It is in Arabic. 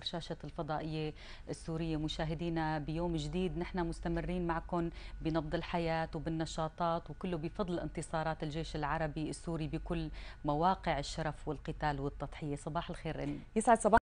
برشاشة الفضائية السورية مشاهدينا بيوم جديد نحن مستمرين معكم بنبض الحياة وبالنشاطات وكله بفضل انتصارات الجيش العربي السوري بكل مواقع الشرف والقتال والتضحية صباح الخير يسعد صباح